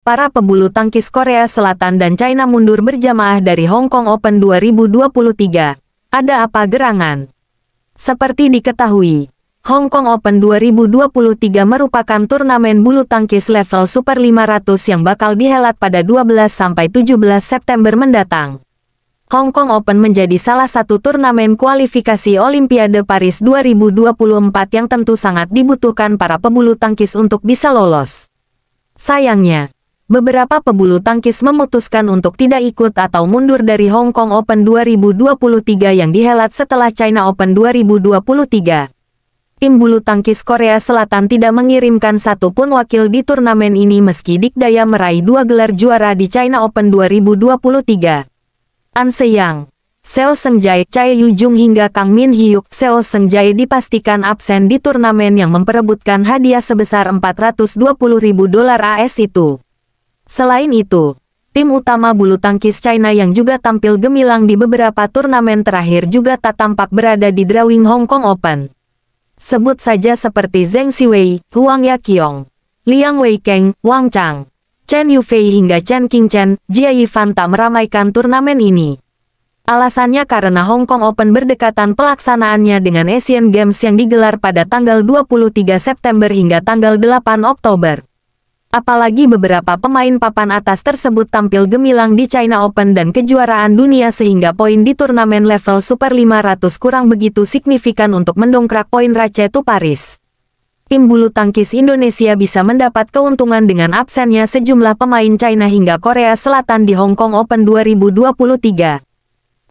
Para pembulu tangkis Korea Selatan dan China mundur berjamaah dari Hong Kong Open 2023. Ada apa gerangan? Seperti diketahui, Hong Kong Open 2023 merupakan turnamen bulu tangkis level Super 500 yang bakal dihelat pada 12-17 September mendatang. Hong Kong Open menjadi salah satu turnamen kualifikasi Olimpiade Paris 2024 yang tentu sangat dibutuhkan para pebulu tangkis untuk bisa lolos. Sayangnya, beberapa pebulu tangkis memutuskan untuk tidak ikut atau mundur dari Hong Kong Open 2023 yang dihelat setelah China Open 2023. Tim bulu tangkis Korea Selatan tidak mengirimkan satupun wakil di turnamen ini meski dikdaya meraih dua gelar juara di China Open 2023. An Seyang Seo Sengjai Chae Yujung hingga Kang Min Hyuk Seo Senjai dipastikan absen di turnamen yang memperebutkan hadiah sebesar 420 ribu dolar AS itu. Selain itu, tim utama bulu tangkis China yang juga tampil gemilang di beberapa turnamen terakhir juga tak tampak berada di drawing Hong Kong Open. Sebut saja seperti Zheng Siwei, Huang Yaqiong, Liang Weikeng, Wang Chang, Chen Yufei hingga Chen Chen, Jia Yifan tak meramaikan turnamen ini. Alasannya karena Hong Kong Open berdekatan pelaksanaannya dengan Asian Games yang digelar pada tanggal 23 September hingga tanggal 8 Oktober. Apalagi beberapa pemain papan atas tersebut tampil gemilang di China Open dan kejuaraan dunia sehingga poin di turnamen level Super 500 kurang begitu signifikan untuk mendongkrak poin Racetu Paris. Tim bulu tangkis Indonesia bisa mendapat keuntungan dengan absennya sejumlah pemain China hingga Korea Selatan di Hong Kong Open 2023.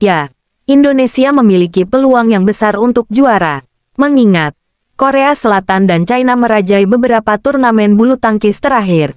Ya, Indonesia memiliki peluang yang besar untuk juara. Mengingat, Korea Selatan dan China merajai beberapa turnamen bulu tangkis terakhir.